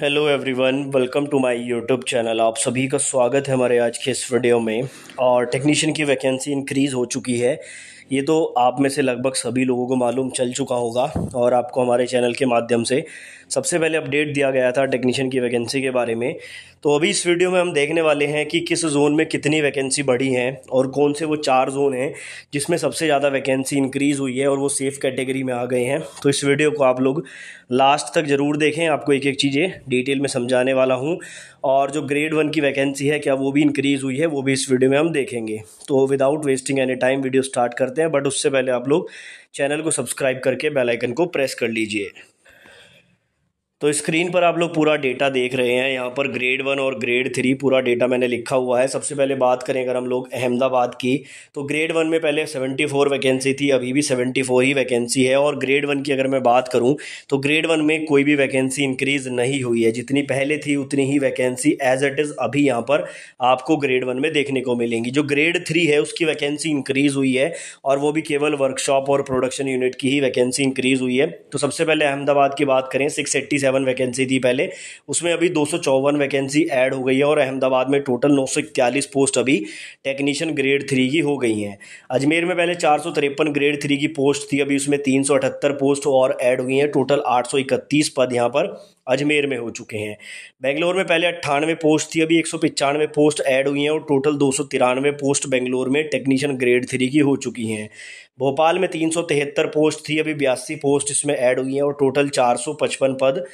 hello everyone welcome to my YouTube channel आप सभी का स्वागत है हमारे आज के इस वीडियो में और टेक्नीशियन की वैकेंसी इंक्रीज़ हो चुकी है ये तो आप में से लगभग सभी लोगों को मालूम चल चुका होगा और आपको हमारे चैनल के माध्यम से सबसे पहले अपडेट दिया गया था टेक्नीशियन की वैकेंसी के बारे में तो अभी इस वीडियो में हम देखने वाले हैं कि किस जोन में कितनी वैकेंसी बढ़ी है और कौन से वो चार जोन हैं जिसमें सबसे ज़्यादा वैकेंसी इंक्रीज़ हुई है और वो सेफ़ कैटेगरी में आ गए हैं तो इस वीडियो को आप लोग लास्ट तक ज़रूर देखें आपको एक एक चीज़ें डिटेल में समझाने वाला हूँ और जो ग्रेड वन की वैकेंसी है क्या वो भी इंक्रीज़ हुई है वो भी इस वीडियो में हम देखेंगे तो without wasting any time video start करते करते हैं बट उससे पहले आप लोग चैनल को सब्सक्राइब करके बेल आइकन को प्रेस कर लीजिए तो स्क्रीन पर आप लोग पूरा डेटा देख रहे हैं यहाँ पर ग्रेड वन और ग्रेड थ्री पूरा डेटा मैंने लिखा हुआ है सबसे पहले बात करें अगर हम लोग अहमदाबाद की तो ग्रेड वन में पहले सेवेंटी फोर वैकेंसी थी अभी भी सेवेंटी फोर ही वैकेंसी है और ग्रेड वन की अगर मैं बात करूँ तो ग्रेड वन में कोई भी वैकेंसी इंक्रीज़ नहीं हुई है जितनी पहले थी उतनी ही वैकेंसी एज इट इज़ अभी यहाँ पर आपको ग्रेड वन में देखने को मिलेंगी जो ग्रेड थ्री है उसकी वैकेंसी इंक्रीज़ हुई है और वो भी केवल वर्कशॉप और प्रोडक्शन यूनिट की ही वैकेंसी इंक्रीज़ हुई है तो सबसे पहले अहमदाबाद की बात करें सिक्स एट्टी सेवन वैकेंसी थी पहले उसमें अभी दो सौ चौवन वैकेंसी ऐड हो गई है और अहमदाबाद में टोटल नौ सौ इकतालीस पोस्ट अभी टेक्नीशियन ग्रेड थ्री की हो गई हैं अजमेर में पहले चार सौ तिरपन ग्रेड थ्री की पोस्ट थी अभी उसमें तीन सौ अठहत्तर पोस्ट और ऐड हुई हैं टोटल आठ सौ इकतीस पद यहाँ पर अजमेर में हो चुके हैं बेंगलोर में पहले अट्ठानवे पोस्ट थी अभी एक सौ पचानवे पोस्ट ऐड हुई हैं और टोटल दो सौ तिरानवे पोस्ट बेंगलोर में टेक्नीशियन ग्रेड थ्री की हो चुकी हैं भोपाल में तीन सौ तिहत्तर पोस्ट थी अभी बयासी पोस्ट इसमें ऐड हुई हैं और टोटल चार सौ पचपन पद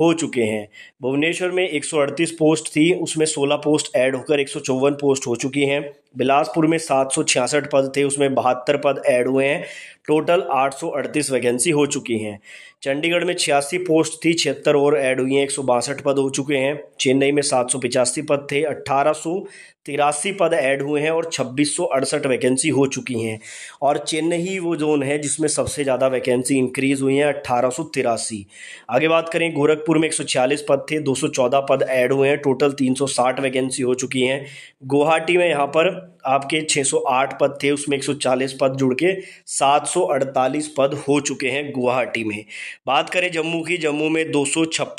हो चुके हैं भुवनेश्वर में 138 पोस्ट थी उसमें 16 पोस्ट ऐड होकर एक पोस्ट हो चुकी हैं बिलासपुर में सात पद थे उसमें बहत्तर पद ऐड हुए हैं टोटल 838 वैकेंसी हो चुकी हैं चंडीगढ़ में छियासी पोस्ट थी छिहत्तर और ऐड हुई हैं एक पद हो चुके हैं चेन्नई में सात पद थे अट्ठारह पद ऐड हुए हैं और छब्बीस वैकेंसी हो चुकी हैं और चेन्नई वो जोन है जिसमें सबसे ज़्यादा वैकेंसी इंक्रीज़ हुई हैं अट्ठारह आगे बात करें गोरखपुर गोरखपुर में 146 पद थे 214 पद ऐड हुए हैं टोटल 360 वैकेंसी हो चुकी हैं गुवाहाटी में यहाँ पर आपके 608 पद थे उसमें 140 पद जुड़ के 748 पद हो चुके हैं गुवाहाटी में बात करें जम्मू की जम्मू में दो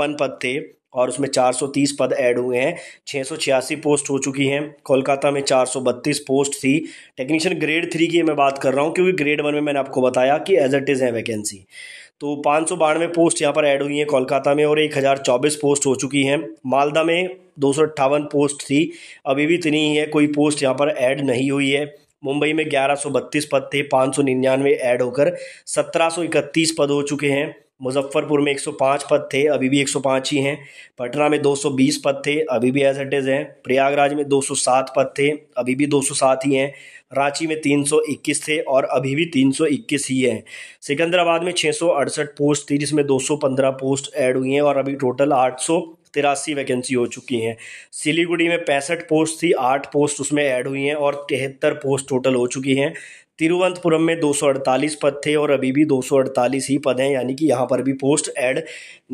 पद थे और उसमें 430 पद ऐड हुए हैं छः पोस्ट हो चुकी हैं कोलकाता में 432 पोस्ट थी टेक्नीशियन ग्रेड थ्री की मैं बात कर रहा हूँ क्योंकि ग्रेड वन में मैंने आपको बताया कि एज इट इज़ है वैकेंसी तो पाँच सौ बानवे पोस्ट यहाँ पर ऐड हुई हैं कोलकाता में और एक हज़ार चौबीस पोस्ट हो चुकी हैं मालदा में दो सौ अट्ठावन पोस्ट थी अभी भी इतनी ही है कोई पोस्ट यहाँ पर ऐड नहीं हुई है मुंबई में ग्यारह सौ बत्तीस पद थे पाँच सौ निन्यानवे ऐड होकर सत्रह सौ इकतीस पद हो चुके हैं मुजफ्फरपुर में 105 पद थे अभी भी 105 ही हैं पटना में 220 पद थे अभी भी एज इट इज़ हैं प्रयागराज में 207 पद थे अभी भी 207 ही हैं रांची में 321 थे और अभी भी 321 ही हैं सिकंदराबाद में 668 पोस्ट थी जिसमें 215 पोस्ट ऐड हुई हैं और अभी टोटल आठ तिरासी वैकेंसी हो चुकी हैं सिलीगुड़ी में पैंसठ पोस्ट थी आठ पोस्ट उसमें ऐड हुई हैं और तिहत्तर पोस्ट टोटल हो चुकी हैं तिरुवंतपुरम में 248 पद थे और अभी भी 248 ही पद हैं यानी कि यहाँ पर भी पोस्ट ऐड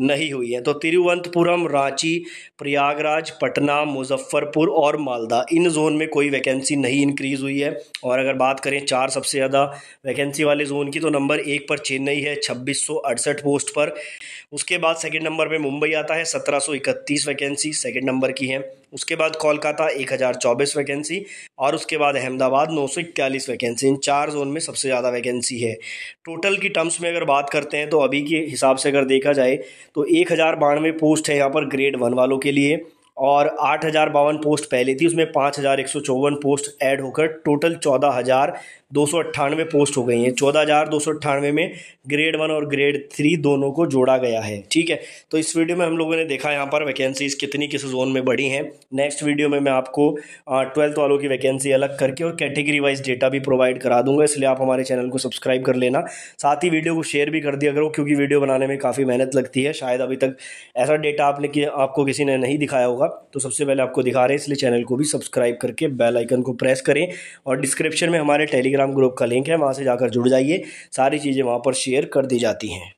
नहीं हुई है तो तिरुवंतपुरम रांची प्रयागराज पटना मुजफ्फरपुर और मालदा इन जोन में कोई वैकेंसी नहीं इंक्रीज़ हुई है और अगर बात करें चार सबसे ज़्यादा वैकेंसी वाले जोन की तो नंबर एक पर चेन्नई है छब्बीस पोस्ट पर उसके बाद सेकेंड नंबर पर मुंबई आता है सत्रह वैकेंसी सेकेंड नंबर की है उसके बाद कोलकाता एक हज़ार चौबीस वैकेंसी और उसके बाद अहमदाबाद नौ सौ इक्यालीस वैकेंसी इन चार जोन में सबसे ज़्यादा वैकेंसी है टोटल की टर्म्स में अगर बात करते हैं तो अभी के हिसाब से अगर देखा जाए तो एक हज़ार बानवे पोस्ट है यहाँ पर ग्रेड वन वालों के लिए और आठ हज़ार बावन पोस्ट पहले थी उसमें पाँच हज़ार एक सौ चौवन पोस्ट ऐड होकर टोटल चौदह हज़ार दो पोस्ट हो गई हैं चौदह में ग्रेड वन और ग्रेड थ्री दोनों को जोड़ा गया है ठीक है तो इस वीडियो में हम लोगों ने देखा यहाँ पर वैकेंसीज कितनी किस जोन में बढ़ी हैं नेक्स्ट वीडियो में मैं आपको ट्वेल्थ वालों की वैकेंसी अलग करके और कैटेगरी वाइज डेटा भी प्रोवाइड करा दूंगा इसलिए आप हमारे चैनल को सब्सक्राइब कर लेना साथ ही वीडियो को शेयर भी कर दिया करो क्योंकि वीडियो बनाने में काफ़ी मेहनत लगती है शायद अभी तक ऐसा डेटा आपने कि आपको किसी ने नहीं दिखाया होगा तो सबसे पहले आपको दिखा रहे हैं इसलिए चैनल को भी सब्सक्राइब करके बेल आइकन को प्रेस करें और डिस्क्रिप्शन में हमारे टेलीग्राम टेलीग्राम ग्रुप का लिंक है वहाँ से जाकर जुड़ जाइए सारी चीज़ें वहाँ पर शेयर कर दी जाती हैं